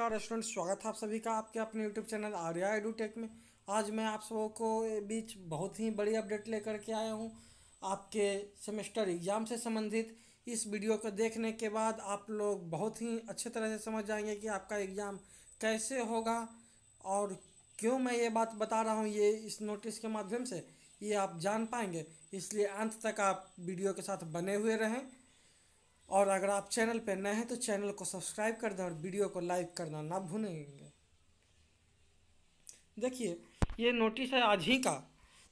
नमस्कार स्टूडेंट स्वागत है आप सभी का आपके अपने यूट्यूब चैनल आर्या एडूटेक में आज मैं आप सबों को बीच बहुत ही बड़ी अपडेट लेकर के आया हूँ आपके सेमेस्टर एग्ज़ाम से संबंधित इस वीडियो को देखने के बाद आप लोग बहुत ही अच्छे तरह से समझ जाएंगे कि आपका एग्ज़ाम कैसे होगा और क्यों मैं ये बात बता रहा हूँ ये इस नोटिस के माध्यम से ये आप जान पाएंगे इसलिए अंत तक आप वीडियो के साथ बने हुए रहें और अगर आप चैनल पर नए हैं तो चैनल को सब्सक्राइब कर दें और वीडियो को लाइक करना ना भूलेंगे देखिए ये नोटिस है आज ही का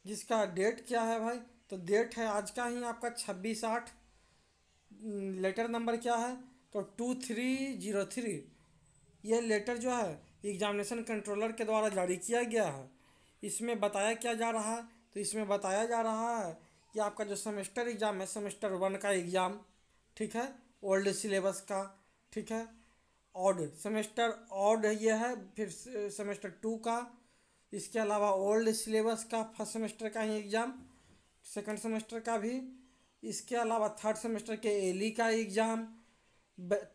जिसका डेट क्या है भाई तो डेट है आज का ही आपका छब्बीस आठ लेटर नंबर क्या है तो टू थ्री जीरो थ्री यह लेटर जो है एग्जामिनेशन कंट्रोलर के द्वारा जारी किया गया है इसमें बताया क्या जा रहा है तो इसमें बताया जा रहा है कि आपका जो सेमेस्टर एग्ज़ाम है सेमेस्टर वन का एग्ज़ाम ठीक है ओल्ड सिलेबस का ठीक है ऑड सेमेस्टर ऑड ये है फिर सेमेस्टर टू का इसके अलावा ओल्ड सिलेबस का फर्स्ट सेमेस्टर का ही एग्ज़ाम सेकंड सेमेस्टर का भी इसके अलावा थर्ड सेमेस्टर के एली e का एग्ज़ाम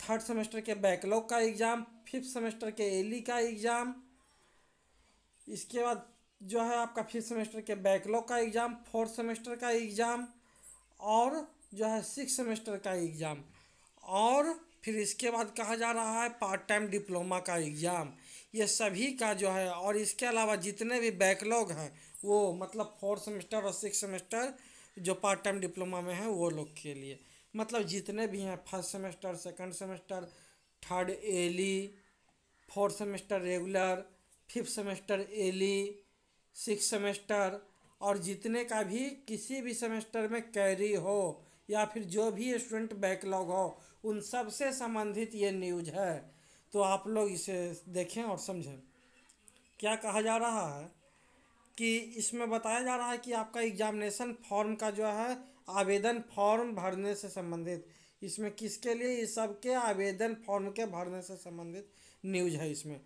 थर्ड सेमेस्टर के बैकलॉग का एग्ज़ाम फिफ्थ सेमेस्टर के एली e का एग्ज़ाम इसके बाद जो है आपका फिफ्थ सेमेस्टर के बैकलॉग का एग्ज़ाम फोर्थ सेमेस्टर का एग्ज़ाम और जो है सिक्स सेमेस्टर का एग्ज़ाम और फिर इसके बाद कहा जा रहा है पार्ट टाइम डिप्लोमा का एग्ज़ाम ये सभी का जो है और इसके अलावा जितने भी बैकलॉग हैं वो मतलब फोर्थ सेमेस्टर और सिक्स सेमेस्टर जो पार्ट टाइम डिप्लोमा में है वो लोग के लिए मतलब जितने भी हैं first semester second semester third एली fourth semester regular fifth semester एली सिक्स सेमेस्टर और जितने का भी किसी भी सेमेस्टर में कैरी हो या फिर जो भी स्टूडेंट बैकलॉग हो उन सब से संबंधित ये न्यूज है तो आप लोग इसे देखें और समझें क्या कहा जा रहा है कि इसमें बताया जा रहा है कि आपका एग्जामिनेशन फॉर्म का जो है आवेदन फॉर्म भरने से संबंधित इसमें किसके लिए ये सब के आवेदन फॉर्म के भरने से संबंधित न्यूज है इसमें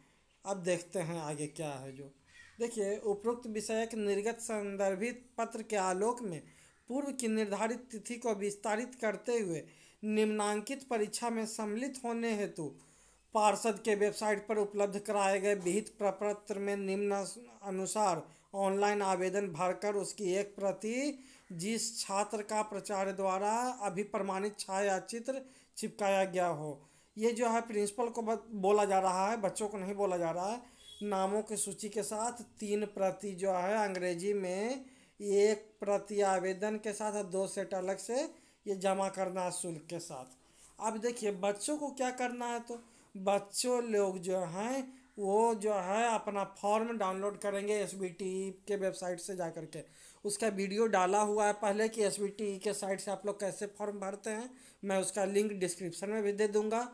अब देखते हैं आगे क्या है जो देखिए उपरोक्त विषयक निर्गत संदर्भित पत्र के आलोक में पूर्व की निर्धारित तिथि को विस्तारित करते हुए निम्नांकित परीक्षा में सम्मिलित होने हेतु पार्षद के वेबसाइट पर उपलब्ध कराए गए विहित प्रपत्र में निम्न अनुसार ऑनलाइन आवेदन भरकर उसकी एक प्रति जिस छात्र का प्रचार द्वारा अभी प्रमाणित छायाचित्र चिपकाया गया हो ये जो है प्रिंसिपल को बोला जा रहा है बच्चों को नहीं बोला जा रहा है नामों की सूची के साथ तीन प्रति जो है अंग्रेजी में एक प्रति आवेदन के साथ और दो सेट अलग से ये जमा करना है शुल्क के साथ अब देखिए बच्चों को क्या करना है तो बच्चों लोग जो हैं वो जो है अपना फॉर्म डाउनलोड करेंगे एस के वेबसाइट से जा कर के उसका वीडियो डाला हुआ है पहले कि एस के साइट से आप लोग कैसे फॉर्म भरते हैं मैं उसका लिंक डिस्क्रिप्शन में भी दे दूँगा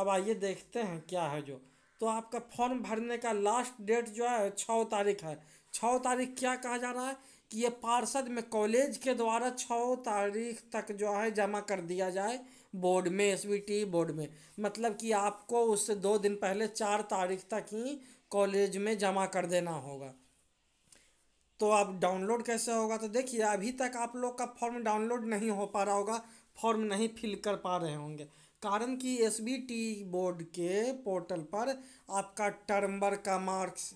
अब आइए देखते हैं क्या है जो तो आपका फॉर्म भरने का लास्ट डेट जो है छः तारीख है छः तारीख क्या कहा जा रहा है कि ये पार्षद में कॉलेज के द्वारा छ तारीख तक जो है जमा कर दिया जाए बोर्ड में एस e बोर्ड में मतलब कि आपको उससे दो दिन पहले चार तारीख तक ही कॉलेज में जमा कर देना होगा तो आप डाउनलोड कैसे होगा तो देखिए अभी तक आप लोग का फॉर्म डाउनलोड नहीं हो पा रहा होगा फॉर्म नहीं फिल कर पा रहे होंगे कारण कि एस e बोर्ड के पोर्टल पर आपका टर्म का मार्क्स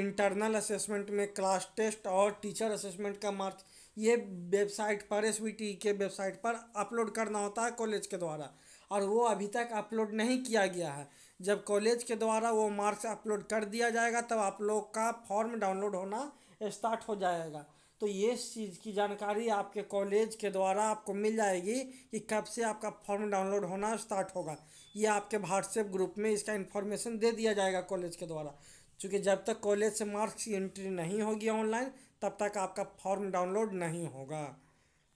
इंटरनल असेसमेंट में क्लास टेस्ट और टीचर असेसमेंट का मार्क्स ये वेबसाइट पर एस के वेबसाइट पर अपलोड करना होता है कॉलेज के द्वारा और वो अभी तक अपलोड नहीं किया गया है जब कॉलेज के द्वारा वो मार्क्स अपलोड कर दिया जाएगा तब आप लोग का फॉर्म डाउनलोड होना स्टार्ट हो जाएगा तो ये चीज़ की जानकारी आपके कॉलेज के द्वारा आपको मिल जाएगी कि कब से आपका फॉर्म डाउनलोड होना स्टार्ट होगा ये आपके व्हाट्सएप ग्रुप में इसका इन्फॉर्मेशन दे दिया जाएगा कॉलेज के द्वारा चूँकि जब तक कॉलेज से मार्क्स की एंट्री नहीं होगी ऑनलाइन तब तक आपका फॉर्म डाउनलोड नहीं होगा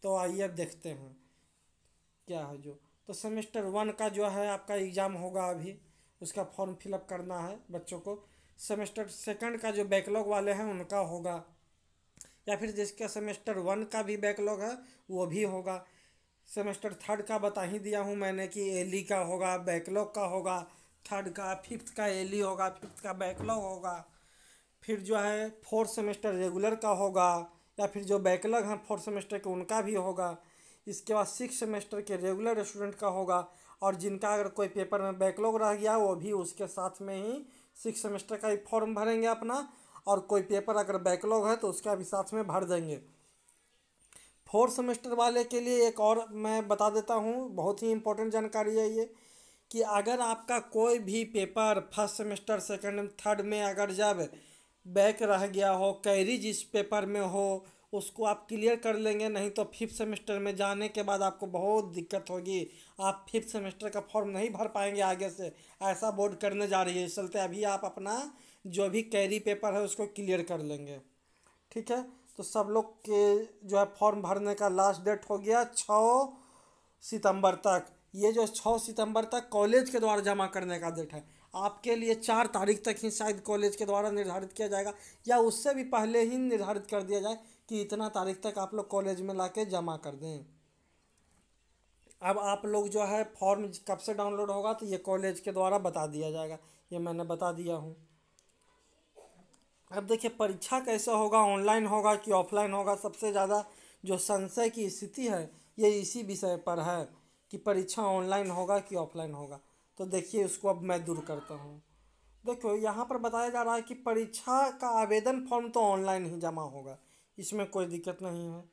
तो आइए अब देखते हैं क्या है जो तो सेमेस्टर वन का जो है आपका एग्ज़ाम होगा अभी उसका फॉर्म फिलअप करना है बच्चों को सेमेस्टर सेकंड का जो बैकलॉग वाले हैं उनका होगा या फिर जिसका सेमेस्टर वन का भी बैकलॉग है वो भी होगा सेमेस्टर थर्ड का बता ही दिया हूँ मैंने कि एली का होगा बैकलॉग का होगा थर्ड का फिफ्थ का एली e होगा फिफ्थ का बैकलॉग होगा फिर जो है फोर्थ सेमेस्टर रेगुलर का होगा या फिर जो बैकलॉग हैं फोर्थ सेमेस्टर के उनका भी होगा इसके बाद सिक्स सेमेस्टर के रेगुलर स्टूडेंट का होगा और जिनका अगर कोई पेपर में बैकलॉग रह गया वो भी उसके साथ में ही सिक्स सेमेस्टर का ही फॉर्म भरेंगे अपना और कोई पेपर अगर बैकलॉग है तो उसका भी साथ में भर देंगे फोर्थ सेमेस्टर वाले के लिए एक और मैं बता देता हूँ बहुत ही इम्पोर्टेंट जानकारी है ये कि अगर आपका कोई भी paper first semester second third में अगर जब बैक रह गया हो कैरी जिस पेपर में हो उसको आप क्लियर कर लेंगे नहीं तो फिफ्थ सेमेस्टर में जाने के बाद आपको बहुत दिक्कत होगी आप फिफ्थ सेमेस्टर का फॉर्म नहीं भर पाएंगे आगे से ऐसा बोर्ड करने जा रही है इस चलते अभी आप अपना जो भी कैरी पेपर है उसको क्लियर कर लेंगे ठीक है तो सब लोग के जो है फॉर्म भरने का लास्ट डेट हो गया छः सितंबर तक ये जो छः सितंबर तक कॉलेज के द्वारा जमा करने का डेट है आपके लिए चार तारीख तक ही शायद कॉलेज के द्वारा निर्धारित किया जाएगा या उससे भी पहले ही निर्धारित कर दिया जाए कि इतना तारीख तक आप लोग कॉलेज में ला के जमा कर दें अब आप लोग जो है फॉर्म कब से डाउनलोड होगा तो ये कॉलेज के द्वारा बता दिया जाएगा ये मैंने बता दिया हूँ अब देखिए परीक्षा कैसे होगा ऑनलाइन होगा कि ऑफलाइन होगा सबसे ज़्यादा जो संशय की स्थिति है ये इसी विषय पर है कि परीक्षा ऑनलाइन होगा कि ऑफलाइन होगा तो देखिए उसको अब मैं दूर करता हूँ देखो यहाँ पर बताया जा रहा है कि परीक्षा का आवेदन फॉर्म तो ऑनलाइन ही जमा होगा इसमें कोई दिक्कत नहीं है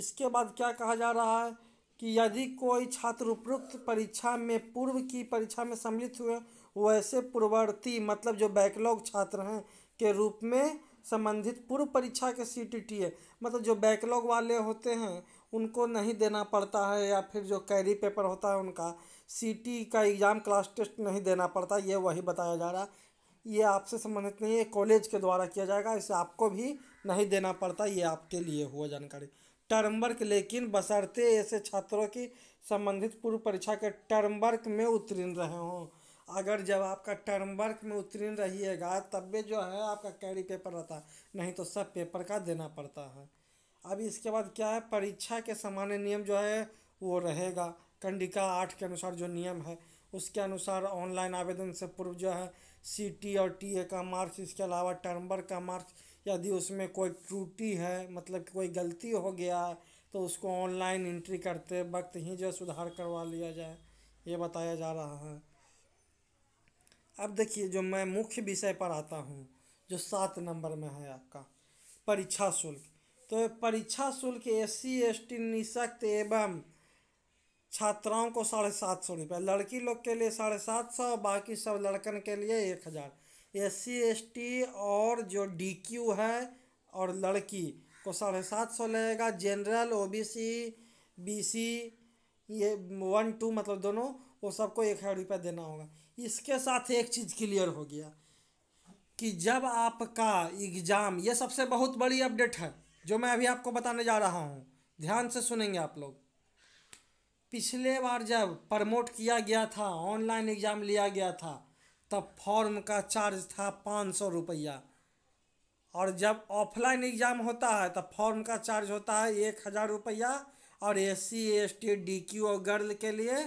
इसके बाद क्या कहा जा रहा है कि यदि कोई छात्र उपरोक्त परीक्षा में पूर्व की परीक्षा में सम्मिलित हुए वैसे पूर्ववर्ती मतलब जो बैकलॉग छात्र हैं के रूप में संबंधित पूर्व परीक्षा के सी टी टी ए मतलब जो बैकलॉग वाले होते हैं उनको नहीं देना पड़ता है या फिर जो कैरी पेपर होता है उनका सी का एग्ज़ाम क्लास टेस्ट नहीं देना पड़ता ये वही बताया जा रहा है ये आपसे संबंधित नहीं है कॉलेज के द्वारा किया जाएगा इसे आपको भी नहीं देना पड़ता ये आपके लिए हुआ जानकारी टर्म वर्क लेकिन बसरते ऐसे छात्रों की संबंधित पूर्व परीक्षा के टर्म वर्क में उत्तीर्ण रहे हों अगर जब आपका टर्म वर्क में उत्तीर्ण रहिएगा तब भी जो है आपका कैरी पेपर रहता है नहीं तो सब पेपर का देना पड़ता है अब इसके बाद क्या है परीक्षा के सामान्य नियम जो है वो रहेगा कंडिका आठ के अनुसार जो नियम है उसके अनुसार ऑनलाइन आवेदन से पूर्व जो है सी टी और टी ए का मार्क्स इसके अलावा टर्मबर का मार्क्स यदि उसमें कोई त्रुटि है मतलब कोई गलती हो गया तो उसको ऑनलाइन एंट्री करते वक्त ही जो सुधार करवा लिया जाए ये बताया जा रहा है अब देखिए जो मैं मुख्य विषय पर आता हूँ जो सात नंबर में है आपका परीक्षा शुल्क तो परीक्षा शुल्क एस सी एस टी निशक्त एवं छात्राओं को साढ़े सात सौ रुपये लड़की लोग के लिए साढ़े सात सौ बाकी सब लड़कन के लिए एक हज़ार एस सी एस टी और जो डी क्यू है और लड़की को साढ़े सात सौ लगेगा general O B C B C ये वन टू मतलब दोनों वो सबको एक हज़ार रुपया देना होगा इसके साथ एक चीज़ क्लियर हो गया कि जब आपका एग्ज़ाम ये सबसे बहुत बड़ी अपडेट है जो मैं अभी आपको बताने जा रहा हूँ ध्यान से सुनेंगे आप लोग पिछले बार जब प्रमोट किया गया था ऑनलाइन एग्ज़ाम लिया गया था तब फॉर्म का चार्ज था पाँच सौ रुपया और जब ऑफलाइन एग्ज़ाम होता है तब फॉर्म का चार्ज होता है एक हज़ार रुपया और S C S T D Q और गर्ल के लिए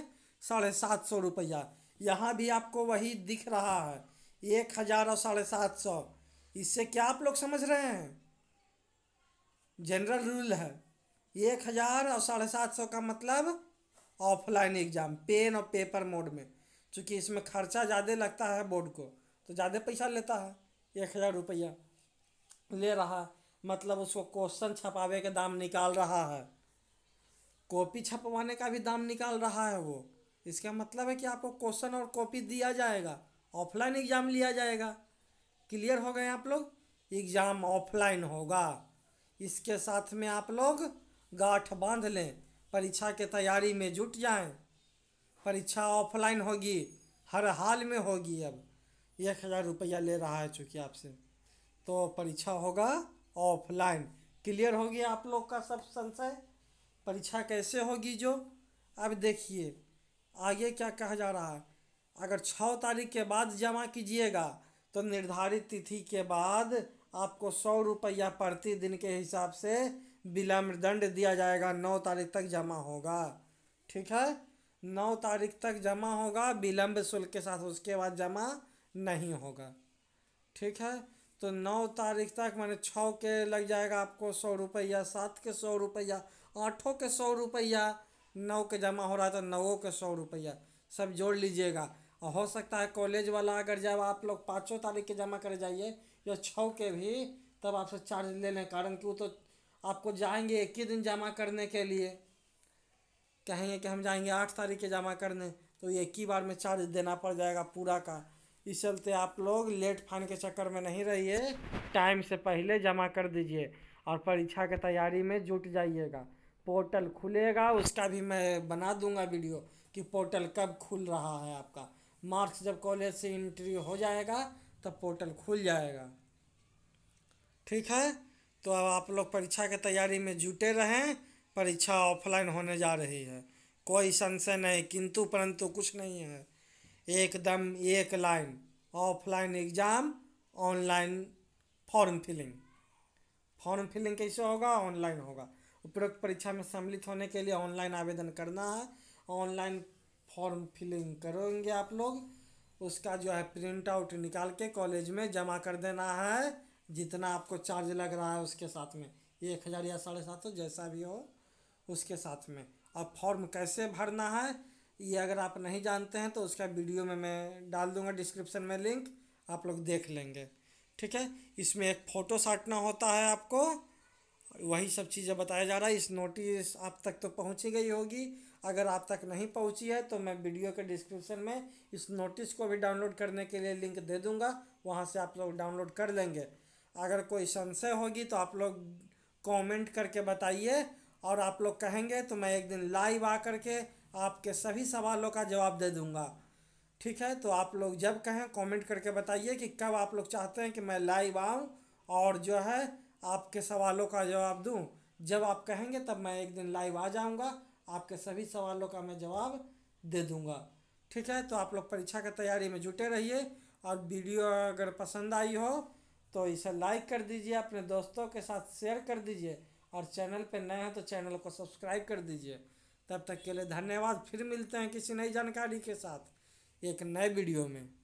साढ़े सात सौ रुपया यहाँ भी आपको वही दिख रहा है एक हज़ार और साढ़े सात सौ इससे क्या आप लोग समझ रहे हैं जनरल रूल है एक हज़ार और साढ़े सात सौ का मतलब ऑफलाइन एग्ज़ाम पेन और पेपर मोड में चूँकि इसमें खर्चा ज़्यादा लगता है बोर्ड को तो ज़्यादा पैसा लेता है एक हज़ार रुपया ले रहा मतलब उसको क्वेश्चन छपावे का दाम निकाल रहा है कॉपी छपवाने का भी दाम निकाल रहा है वो इसका मतलब है कि आपको क्वेश्चन और कॉपी दिया जाएगा ऑफलाइन एग्ज़ाम लिया जाएगा क्लियर हो गए आप लोग एग्ज़ाम ऑफलाइन होगा इसके साथ में आप लोग गाठ बांध लें परीक्षा के तैयारी में जुट जाएं परीक्षा ऑफलाइन होगी हर हाल में होगी अब एक हज़ार रुपया ले रहा है चूँकि आपसे तो परीक्षा होगा ऑफलाइन क्लियर होगी आप लोग का सब संशय परीक्षा कैसे होगी जो अब देखिए आगे क्या कहा जा रहा है अगर छः तारीख के बाद जमा कीजिएगा तो निर्धारित तिथि के बाद आपको सौ रुपया प्रतिदिन के हिसाब से विलम्ब दंड दिया जाएगा नौ तारीख तक जमा होगा ठीक है नौ तारीख तक जमा होगा विलम्ब शुल्क के साथ उसके बाद जमा नहीं होगा ठीक है तो नौ तारीख तक मैंने छः के लग जाएगा आपको सौ रुपया सात के सौ रुपया आठों के सौ रुपया नौ के जमा हो रहा है तो नौ के सौ रुपया सब जोड़ लीजिएगा और हो सकता है कॉलेज वाला अगर जब आप लोग पाँचों तारीख के जमा करे जाइए या छः के भी तब आपसे चार्ज ले लें कारण कि वो तो आपको जाएंगे एक ही दिन जमा करने के लिए कहेंगे कि हम जाएंगे आठ तारीख के जमा करने तो एक ही बार में चार्ज देना पड़ जाएगा पूरा का इस चलते आप लोग लेट फाइन के चक्कर में नहीं रहिए टाइम से पहले जमा कर दीजिए और परीक्षा की तैयारी में जुट जाइएगा पोर्टल खुलेगा उसका भी मैं बना दूंगा वीडियो कि पोर्टल कब खुल रहा है आपका मार्क्स जब कॉलेज से इंटरव्यू हो जाएगा तब पोर्टल खुल जाएगा ठीक है तो अब आप लोग परीक्षा की तैयारी में जुटे रहें परीक्षा ऑफलाइन होने जा रही है कोई संशय नहीं किंतु परंतु कुछ नहीं है एकदम एक line offline exam online form filling form filling कैसे होगा ऑनलाइन होगा उपरोक्त परीक्षा में सम्मिलित होने के लिए ऑनलाइन आवेदन करना है ऑनलाइन फॉर्म फिलिंग करेंगे आप लोग उसका जो है प्रिंट आउट निकाल के कॉलेज में जमा कर देना है जितना आपको चार्ज लग रहा है उसके साथ में एक हज़ार या साढ़े सात सौ जैसा भी हो उसके साथ में अब फॉर्म कैसे भरना है ये अगर आप नहीं जानते हैं तो उसका वीडियो में मैं डाल दूंगा डिस्क्रिप्शन में लिंक आप लोग देख लेंगे ठीक है इसमें एक फ़ोटो साटना होता है आपको वही सब चीज़ें बताया जा रहा है इस नोटिस आप तक तो पहुँच ही गई होगी अगर आप तक नहीं पहुंची है तो मैं वीडियो के डिस्क्रिप्शन में इस नोटिस को भी डाउनलोड करने के लिए लिंक दे दूँगा वहाँ से आप लोग डाउनलोड कर लेंगे अगर कोई संशय होगी तो आप लोग कमेंट करके बताइए और आप लोग कहेंगे तो मैं एक दिन लाइव आ करके आपके सभी सवालों का जवाब दे दूँगा ठीक है तो आप लोग जब कहें कॉमेंट करके बताइए कि कब आप लोग चाहते हैं कि मैं लाइव आऊँ और जो है आपके सवालों का जवाब दूँ जब आप कहेंगे तब मैं एक दिन लाइव आ जाऊँगा आपके सभी सवालों का मैं जवाब दे दूँगा ठीक है तो आप लोग परीक्षा की तैयारी में जुटे रहिए और वीडियो अगर पसंद आई हो तो इसे लाइक कर दीजिए अपने दोस्तों के साथ शेयर कर दीजिए और चैनल पर नए हैं तो चैनल को सब्सक्राइब कर दीजिए तब तक के लिए धन्यवाद फिर मिलते हैं किसी नई जानकारी के साथ एक नए वीडियो में